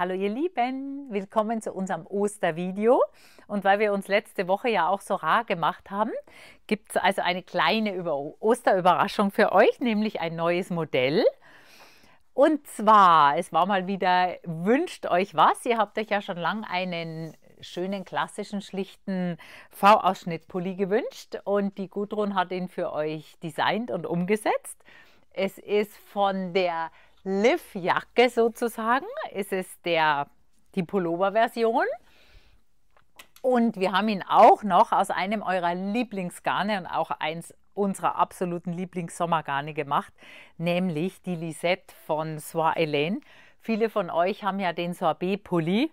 Hallo ihr Lieben, willkommen zu unserem Ostervideo. Und weil wir uns letzte Woche ja auch so rar gemacht haben, gibt es also eine kleine Osterüberraschung für euch, nämlich ein neues Modell. Und zwar, es war mal wieder, wünscht euch was. Ihr habt euch ja schon lange einen schönen, klassischen, schlichten V-Ausschnitt-Pulli gewünscht. Und die Gudrun hat ihn für euch designt und umgesetzt. Es ist von der Liv-Jacke sozusagen. Ist es der, die Pullover-Version. Und wir haben ihn auch noch aus einem eurer Lieblingsgarne und auch eins unserer absoluten Lieblingssommergarne gemacht, nämlich die Lisette von Soir Hélène. Viele von euch haben ja den Sorbet-Pulli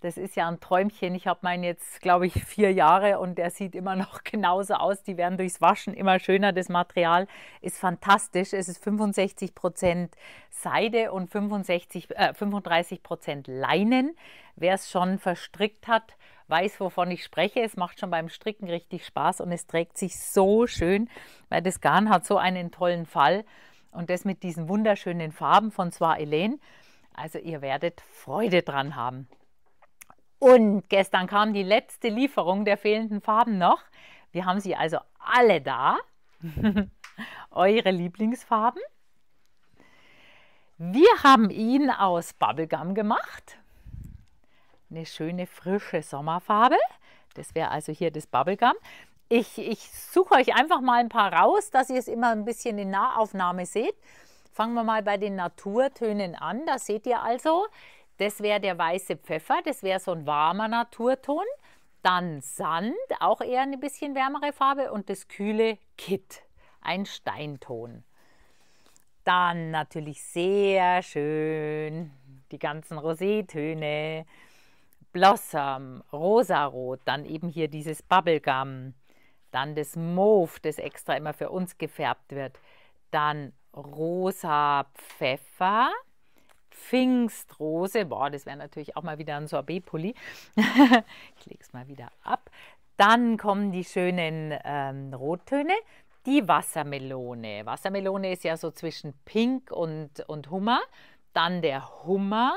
das ist ja ein Träumchen. Ich habe meinen jetzt, glaube ich, vier Jahre und der sieht immer noch genauso aus. Die werden durchs Waschen immer schöner. Das Material ist fantastisch. Es ist 65 Prozent Seide und 65, äh, 35 Prozent Leinen. Wer es schon verstrickt hat, weiß, wovon ich spreche. Es macht schon beim Stricken richtig Spaß und es trägt sich so schön, weil das Garn hat so einen tollen Fall. Und das mit diesen wunderschönen Farben von Soir Elaine. Also ihr werdet Freude dran haben. Und gestern kam die letzte Lieferung der fehlenden Farben noch. Wir haben sie also alle da. Eure Lieblingsfarben. Wir haben ihn aus Bubblegum gemacht. Eine schöne frische Sommerfarbe. Das wäre also hier das Bubblegum. Ich, ich suche euch einfach mal ein paar raus, dass ihr es immer ein bisschen in Nahaufnahme seht. Fangen wir mal bei den Naturtönen an. Da seht ihr also, das wäre der weiße Pfeffer, das wäre so ein warmer Naturton. Dann Sand, auch eher eine bisschen wärmere Farbe und das kühle Kitt, ein Steinton. Dann natürlich sehr schön die ganzen Rosetöne, Blossom, Rosarot, dann eben hier dieses Bubblegum, dann das Mauve, das extra immer für uns gefärbt wird, dann rosa Pfeffer, Pfingstrose. Boah, das wäre natürlich auch mal wieder ein Sorbet-Pulli. ich lege es mal wieder ab. Dann kommen die schönen ähm, Rottöne. Die Wassermelone. Wassermelone ist ja so zwischen Pink und, und Hummer. Dann der Hummer.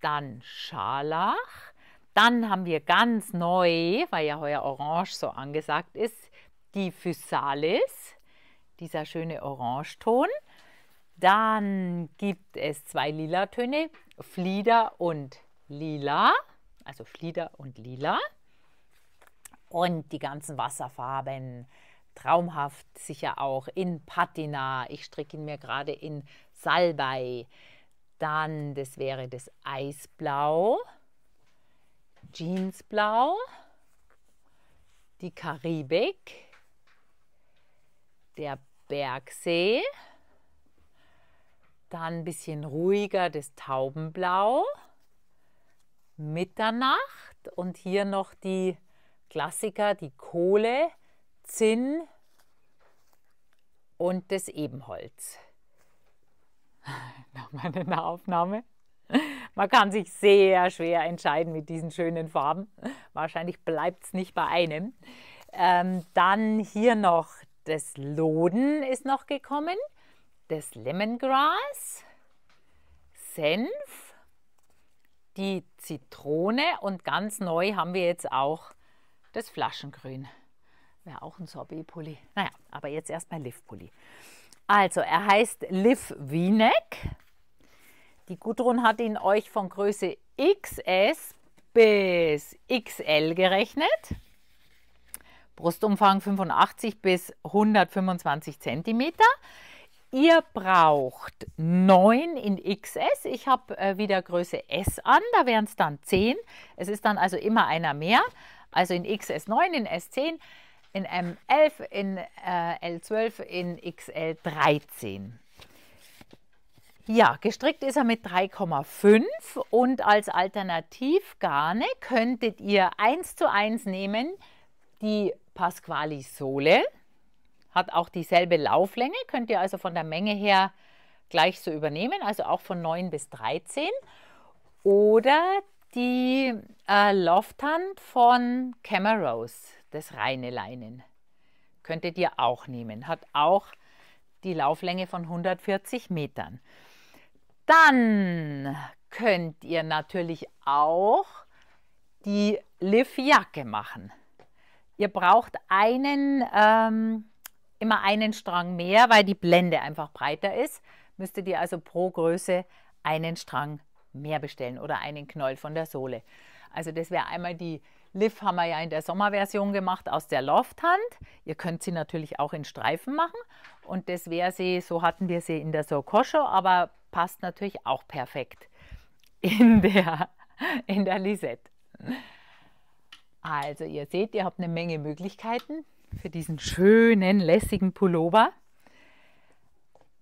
Dann Scharlach. Dann haben wir ganz neu, weil ja heuer Orange so angesagt ist, die Physalis. Dieser schöne Orangeton. Dann gibt es zwei Lila-Töne, Flieder und Lila, also Flieder und Lila. Und die ganzen Wasserfarben, traumhaft sicher auch in Patina. Ich stricke ihn mir gerade in Salbei. Dann, das wäre das Eisblau, Jeansblau, die Karibik, der Bergsee. Dann ein bisschen ruhiger das Taubenblau. Mitternacht und hier noch die Klassiker, die Kohle, Zinn und das Ebenholz. Nochmal eine Aufnahme. Man kann sich sehr schwer entscheiden mit diesen schönen Farben. Wahrscheinlich bleibt es nicht bei einem. Ähm, dann hier noch das Loden ist noch gekommen das Lemongrass, Senf, die Zitrone und ganz neu haben wir jetzt auch das Flaschengrün. Wäre auch ein Sorbet-Pulli. Naja, aber jetzt erstmal Liv-Pulli. Also, er heißt Liv Wieneck. Die Gudrun hat ihn euch von Größe XS bis XL gerechnet. Brustumfang 85 bis 125 cm. Ihr braucht 9 in XS. Ich habe äh, wieder Größe S an, da wären es dann 10. Es ist dann also immer einer mehr. Also in XS 9, in S10, in M11, in äh, L12, in XL 13. Ja, gestrickt ist er mit 3,5 und als Alternativgarne könntet ihr 1 zu 1 nehmen die Pasquali Sohle hat auch dieselbe Lauflänge, könnt ihr also von der Menge her gleich so übernehmen, also auch von 9 bis 13. Oder die äh, Lofthand von Camerose, das reine Leinen, könntet ihr auch nehmen, hat auch die Lauflänge von 140 Metern. Dann könnt ihr natürlich auch die Liv-Jacke machen. Ihr braucht einen ähm, immer einen Strang mehr, weil die Blende einfach breiter ist. Müsstet ihr also pro Größe einen Strang mehr bestellen oder einen Knäuel von der Sohle. Also das wäre einmal die Liv haben wir ja in der Sommerversion gemacht aus der Lofthand. Ihr könnt sie natürlich auch in Streifen machen und das wäre sie, so hatten wir sie in der Sokosho, aber passt natürlich auch perfekt in der, in der Lisette. Also ihr seht, ihr habt eine Menge Möglichkeiten für diesen schönen, lässigen Pullover.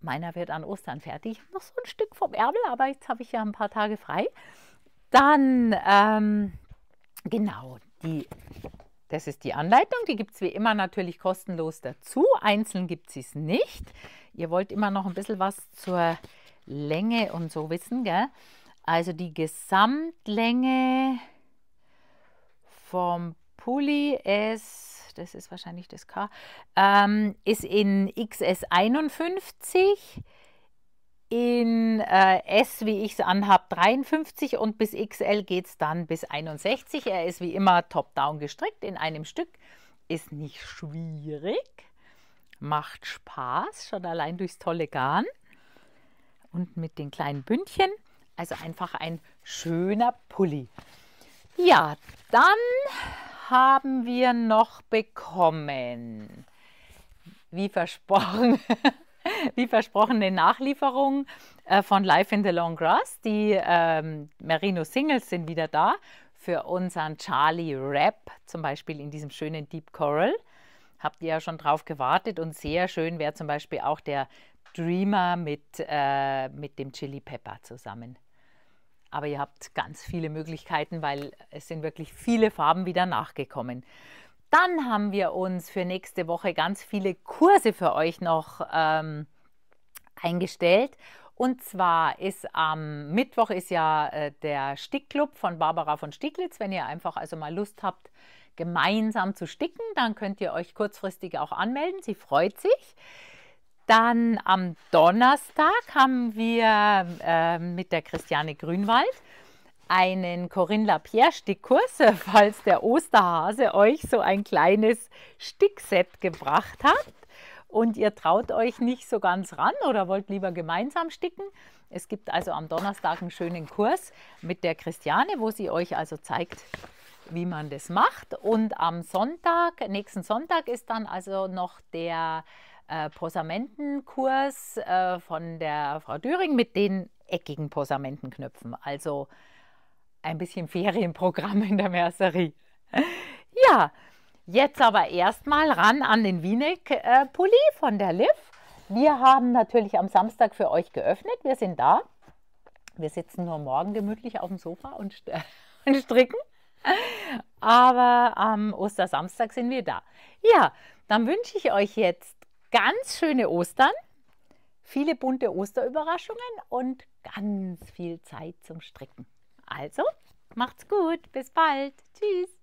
Meiner wird an Ostern fertig. Noch so ein Stück vom Ärmel, aber jetzt habe ich ja ein paar Tage frei. Dann, ähm, genau, die, das ist die Anleitung. Die gibt es wie immer natürlich kostenlos dazu. Einzeln gibt es nicht. Ihr wollt immer noch ein bisschen was zur Länge und so wissen, gell? Also die Gesamtlänge vom Pulli ist das ist wahrscheinlich das K, ähm, ist in XS51, in äh, S, wie ich es anhabe, 53 und bis XL geht es dann bis 61. Er ist wie immer top-down gestrickt in einem Stück. Ist nicht schwierig, macht Spaß, schon allein durchs tolle Garn und mit den kleinen Bündchen. Also einfach ein schöner Pulli. Ja, dann haben wir noch bekommen? Wie versprochen, wie versprochen eine Nachlieferung äh, von Life in the Long Grass. Die ähm, Merino Singles sind wieder da für unseren Charlie Rap, zum Beispiel in diesem schönen Deep Coral. Habt ihr ja schon drauf gewartet und sehr schön wäre zum Beispiel auch der Dreamer mit, äh, mit dem Chili Pepper zusammen. Aber ihr habt ganz viele Möglichkeiten, weil es sind wirklich viele Farben wieder nachgekommen. Dann haben wir uns für nächste Woche ganz viele Kurse für euch noch ähm, eingestellt. Und zwar ist am Mittwoch ist ja äh, der Stickclub von Barbara von Stieglitz. Wenn ihr einfach also mal Lust habt, gemeinsam zu sticken, dann könnt ihr euch kurzfristig auch anmelden. Sie freut sich. Dann am Donnerstag haben wir äh, mit der Christiane Grünwald einen Corinne Lapierre Stickkurs, äh, falls der Osterhase euch so ein kleines Stickset gebracht hat und ihr traut euch nicht so ganz ran oder wollt lieber gemeinsam sticken. Es gibt also am Donnerstag einen schönen Kurs mit der Christiane, wo sie euch also zeigt, wie man das macht. Und am Sonntag, nächsten Sonntag ist dann also noch der äh, Posamentenkurs äh, von der Frau Düring mit den eckigen Posamentenknöpfen. Also ein bisschen Ferienprogramm in der Mercerie. ja, jetzt aber erstmal ran an den Wieneck-Pulli äh, von der Liv. Wir haben natürlich am Samstag für euch geöffnet. Wir sind da. Wir sitzen nur morgen gemütlich auf dem Sofa und, st und stricken. Aber am Ostersamstag sind wir da. Ja, dann wünsche ich euch jetzt ganz schöne Ostern, viele bunte Osterüberraschungen und ganz viel Zeit zum Stricken. Also, macht's gut, bis bald. Tschüss.